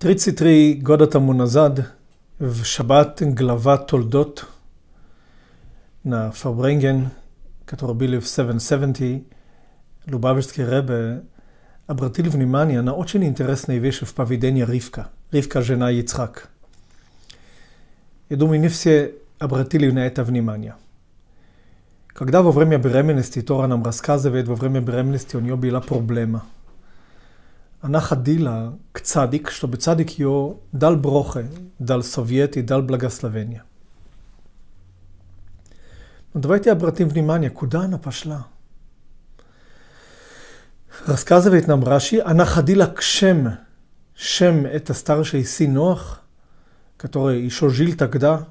טריציטרי גודת המונזד, ושבת גלבה תולדות, na Verbringen, который были в 770, Лубавичский Ребе, обратили внимание на очень интересные вещи в поведении Ривка. Ривка – жена Яцхак. Я думаю, не все обратили на это внимание. Когда во время беременности, Тора нам рассказывает, во время беременности у нее была проблема – הנחה דילה, צדיק, što bi cadik jo dal brohe, dal sovjeti, dal blagoslovenia. Но давайте обратим внимание, куда она пошла. Рассказывает нам Раши, она ходила к Шем. Шем – это старший сын Ноах, который еще жил тогда,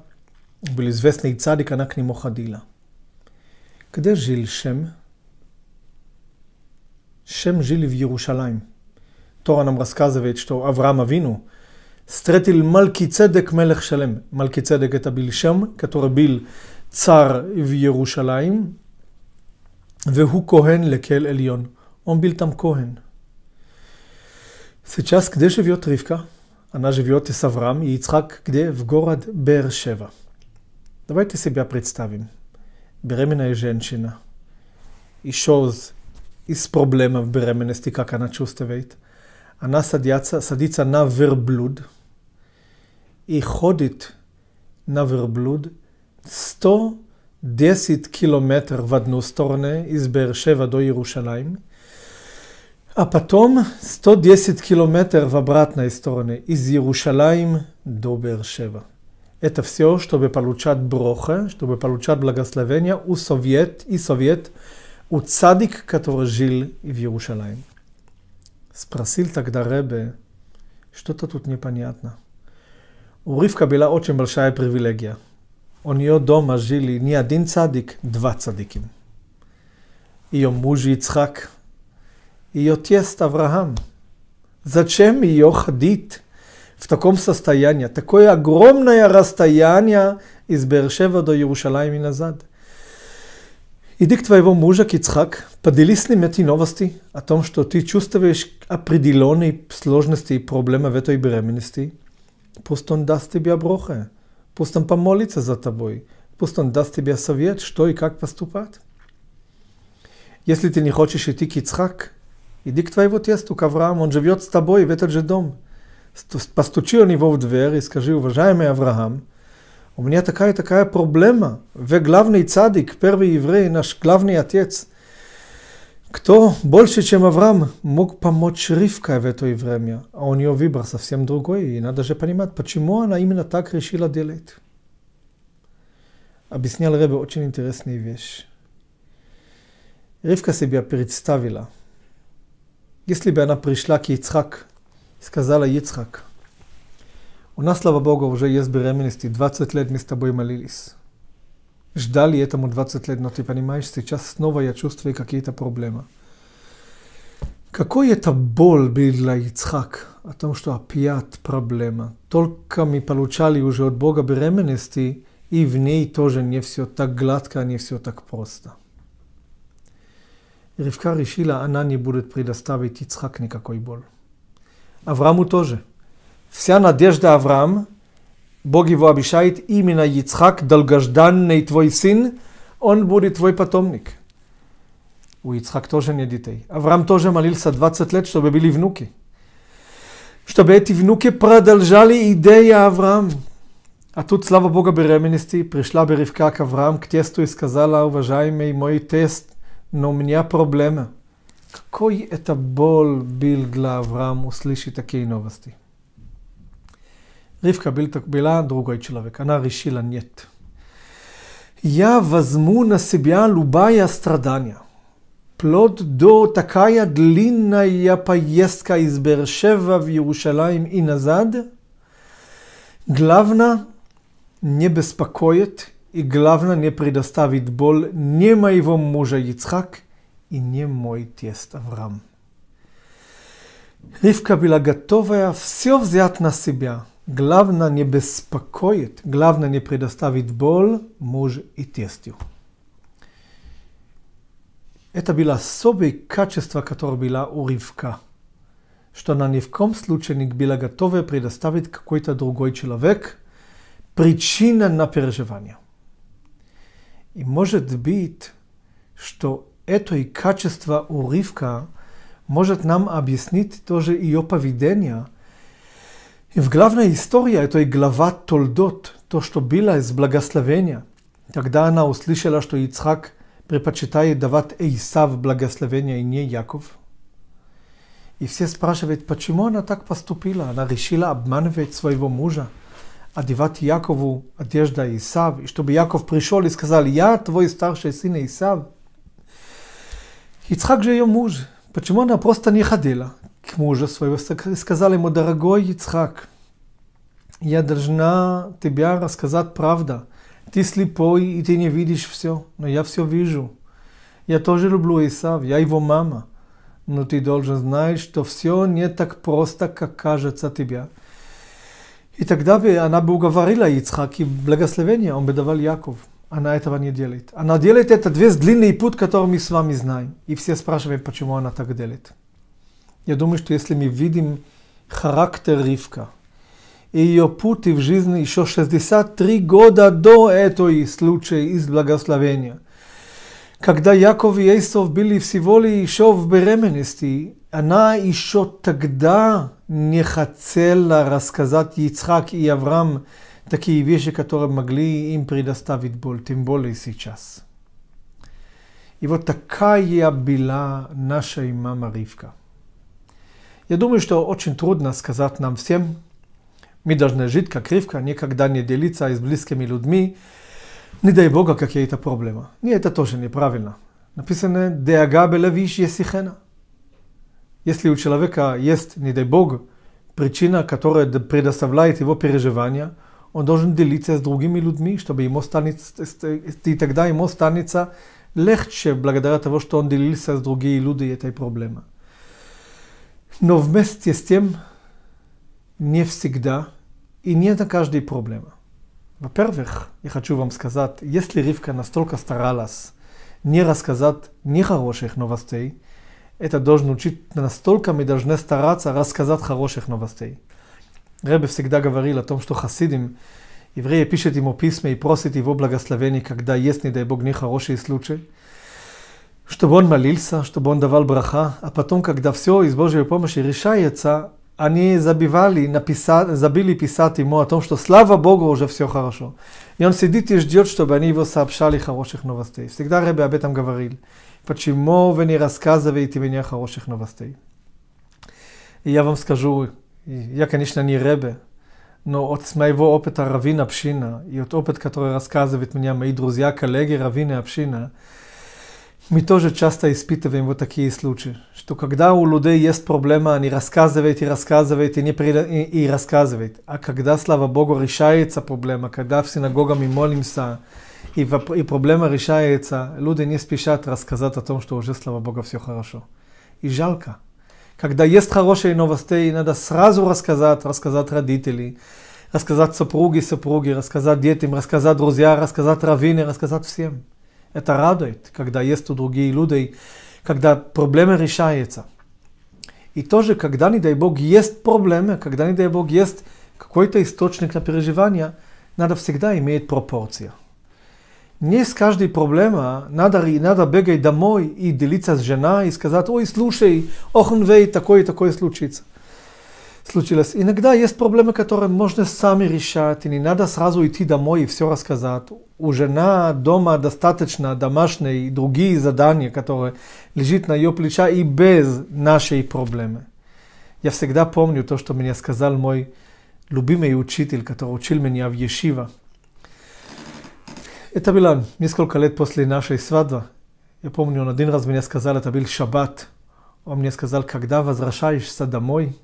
был известный цадик, она к нему ходила. Где жил Шем? Шем жили в Иерусалиме. תורה нам рассказывает, что Авраам Авину встретил Малкицедек Мелех Шалем. Малкицедек это был Шем, который был царь в Иерусалим, והוא כהן לקהל עליון. Он был там Коэн. Сейчас где живет Ривка? Она живет с Авраам и Ицхак где? В город Бершева. Давайте себя представим. Беременная женщина. Еще из проблемов беременности, как она чувствует – она садятся, садится на верблюд и ходит на верблюд 110 километр в одну сторону из Бершева до Иерушалаем, а потом 110 километр в обратной стороне из Иерушалаем до Бершева. Это все, чтобы получать броха, чтобы получать благословение у совет и совет, у цадик, который жил в Иерушалаем. Спросил тогда Ребе, што то тут непонятно. У Ривка была очень большая привилегия. У нее дома жили не один цадик, два цадиким. Ее муж Ицхак, ее тест Авраам. Зачем ее ходить в таком состоянии? Такое огромное расстояние из Бершева до Иерушалаема и назад. Иди к твоему мужу, к поделись с ним эти новости о том, что ты чувствуешь определенные сложности и проблемы в этой беременности. Пусть он даст тебе оброха, пусть он помолится за тобой, пусть он даст тебе совет, что и как поступать. Если ты не хочешь идти к Ицхак, иди к твоему тесту, к Аврааму, он живет с тобой в этот же дом. Постучи у него в дверь и скажи, уважаемый Авраам, Omnia taka je, taka je problema. Ve glavni cadik, prvi jevrij, naš glavni otec, кто больше, чем Авраам, мог помочь Ривка в это время, а у нее выбор совсем другой, и надо же понимать, почему она именно так решила делать. Объяснял Ребе очень интересная вещь. Ривка себя представила. Если бы она пришла к Ицхак и сказала, Ицхак, У нас, слава богу, уже есть беременности. 20 лет мы с тобой молились. Ждали этому 20 лет, но ты понимаешь, сейчас снова я чувствую какие-то проблемы. Какой это боль был для Ицхак о том, что опять проблема. Только мы получали уже от Бога беременности, и в ней тоже не все так гладко, не все так просто. Ревка решила, она не будет предоставить Ицхак никакой боль. Аврааму тоже – Вся надежда Авраам, Бог его обещает, именно Ицхак, долгожданный твой сын, он будет твой потомник. У Ицхак тоже нет детей. Авраам тоже молился 20 лет, чтобы были внуки. Чтобы эти внуки продолжали идея Авраам. А тут, слава Богу, беременности пришла Беревка к Авраам, к тесту и сказала, уважаемый мой тест, но у меня проблема. Какой это боль был для Авраам услышать такие новости? Ривка была другой человек, она решила нет. Я возьму на себя любая страдания. Плод до такая длинная поездка из Бершева в Иерусалим и назад. Главное не беспокоит и главное не предоставит боль ни моего мужа Ицхак и не мой тест Авраам. Ривка была готова все взять на себя – Главное не беспокоит, главное не предоставить боль, муж и тестю. Это было особое качество, которое было у Ривка, что она ни в коем случае не была готова предоставить какой-то другой человек причина на переживание. И может быть, что это и качество у Ривка может нам объяснить тоже ее поведение – и В главной истории это и глава Толдот, то, что было из благословения. Тогда она услышала, что Ицхак предпочитает давать Исав благословение и не Яков. И все спрашивают, почему она так поступила. Она решила обманывать своего мужа, одевать Якову одежда Исав, и чтобы Яков пришел и сказал, я твой старший сын Исав. Ицхак же ее муж. Почему она просто не ходила? к мужу своего, сказала ему, дорогой Ицхак, я должна тебя рассказать правда. Ты слепой, и ты не видишь все, но я все вижу. Я тоже люблю Исав, я его мама. Но ты должен знать, что все не так просто, как кажется тебе. И тогда она бы уговорила Ицхак, и благословение он бы давал Яков. Она этого не делает. Она делает это весь длинный путь, который мы с вами знаем. И все спрашивают, почему она так делает. Я думаю, что если мы видим характер Ривка и ее пути в жизни еще 63 года до этого случая из благословения, когда Яков и Иисов были всего ли еще в беременности, она еще тогда не хотела рассказать Ицхак и Авраам такие вещи, которые могли им предоставить боль, тем более сейчас. И вот такая была наша мама Ривка. Я думаю, что очень трудно сказать нам всем, мы должны жить как кривка, никогда не делиться с близкими людьми, не дай Бога какие-то проблемы. Не, это тоже неправильно. Написано «Деагабелавиш есихена». Если у человека есть, не дай Бог, причина, которая предоставляет его переживания, он должен делиться с другими людьми, чтобы ему станется, и тогда ему станется легче благодаря того, что он делился с другими людьми этой проблемой. Но вместе с тем, не всегда и не на каждый проблема. Во-первых, я хочу вам сказать, если Ривка настолько старалась не рассказать нехороших новостей, это должен учить, настолько мы должны стараться рассказать хороших новостей. Рэбе всегда говорил о том, что хасидим, евреи пишут ему письма и просят его благословений, когда есть, не дай Бог, нехорошие случаи чтобы он молился, чтобы он давал браха, а потом, когда все из Божьей помощи решается, они забивали, написали, забили писать ему о том, что слава Богу, уже все хорошо. И он сидит и ждет, чтобы они его сообщали хороших новостей. Всегда Ребе об этом говорил. Почему вы не рассказываете мне хороших новостей? И я вам скажу, я, конечно, не Ребе, но от моего опыта равина Пшина, и от опыта, который рассказывает мне мои друзья, коллеги равина Пшина. Мы тоже часто испытываем вот такие случаи, что когда у людей есть проблема, они рассказывают и рассказывают и, не при... и, и рассказывают. А когда, слава Богу, решается проблема, когда в синагоге мы молимся, и, и проблема решается, люди не спешат рассказать о том, что уже, слава Богу, все хорошо. И жалко. Когда есть хорошие новости, надо сразу рассказать, рассказать родителей, рассказать супруги, супруги, рассказать детям, рассказать друзья, рассказать раввине, рассказать всем. Это радует, когда есть у других людей, когда проблемы решается. И тоже, когда, не дай Бог, есть проблемы, когда, не дай Бог, есть какой-то источник на переживания, надо всегда иметь пропорции. Не с каждой проблемой надо, надо бегать домой и делиться с женой и сказать, ой, слушай, ох, он вей, такое и такое случится случилось. Иногда есть проблемы, которые можно сами решать, и не надо сразу идти домой и все рассказать. У жена дома достаточно домашние и другие задания, которые лежит на ее плеча и без нашей проблемы. Я всегда помню то, что мне сказал мой любимый учитель, который учил меня в Ешива. Это было несколько лет после нашей свадьбы. Я помню, он один раз мне сказал, это был шаббат. Он мне сказал, когда возвращаешься домой,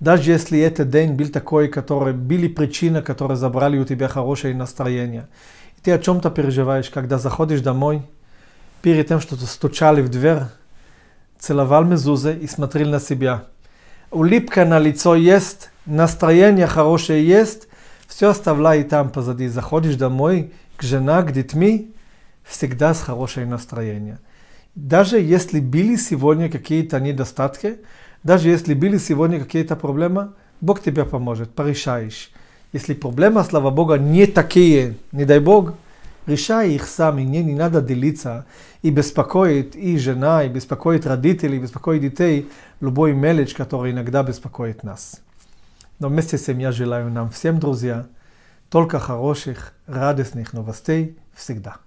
даже если этот день был такой, который, были причины, которые забрали у тебя хорошее настроение. И ты о чем-то переживаешь, когда заходишь домой, перед тем, что ты стучали в дверь, целовал мезузы и смотрел на себя. Улыбка на лицо есть, настроение хорошее есть, все оставляй там позади. Заходишь домой к жена, к детьми, всегда с хорошее настроение. Даже если были сегодня какие-то недостатки, даже если были сегодня какие-то проблемы, Бог тебе поможет, порешаешь. Если проблема, слава Богу, не такие, не дай Бог, решай их сами, не, не надо делиться и беспокоит и жена, и беспокоит родителей, и беспокоит детей, любой мелочь, которая иногда беспокоит нас. Но вместе с этим я желаю нам всем, друзья, только хороших, радостных новостей всегда.